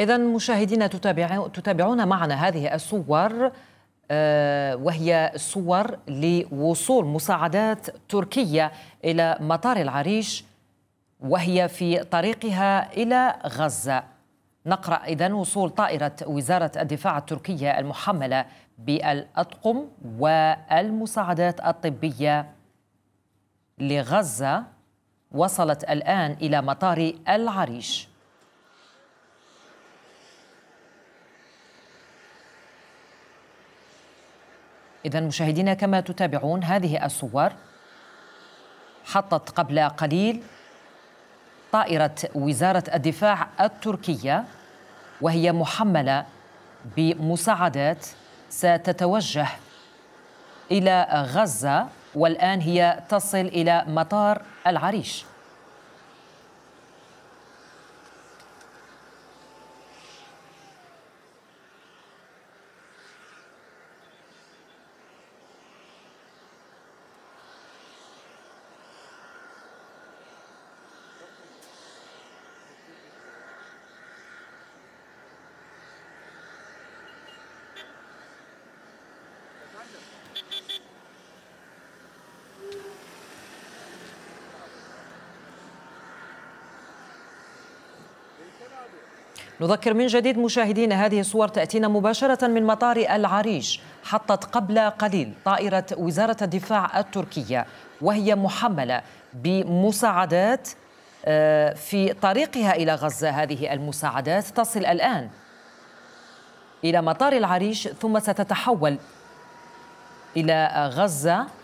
إذا مشاهدينا تتابعون معنا هذه الصور آه، وهي صور لوصول مساعدات تركية إلى مطار العريش وهي في طريقها إلى غزة نقرأ إذا وصول طائرة وزارة الدفاع التركية المحملة بالأطقم والمساعدات الطبية لغزة وصلت الآن إلى مطار العريش إذا مشاهدينا كما تتابعون هذه الصور حطت قبل قليل طائرة وزارة الدفاع التركية وهي محملة بمساعدات ستتوجه إلى غزة والآن هي تصل إلى مطار العريش نذكر من جديد مشاهدينا هذه الصور تأتينا مباشرة من مطار العريش حطت قبل قليل طائرة وزارة الدفاع التركية وهي محملة بمساعدات آه، في طريقها إلى غزة هذه المساعدات تصل الآن إلى مطار العريش ثم ستتحول إلى غزة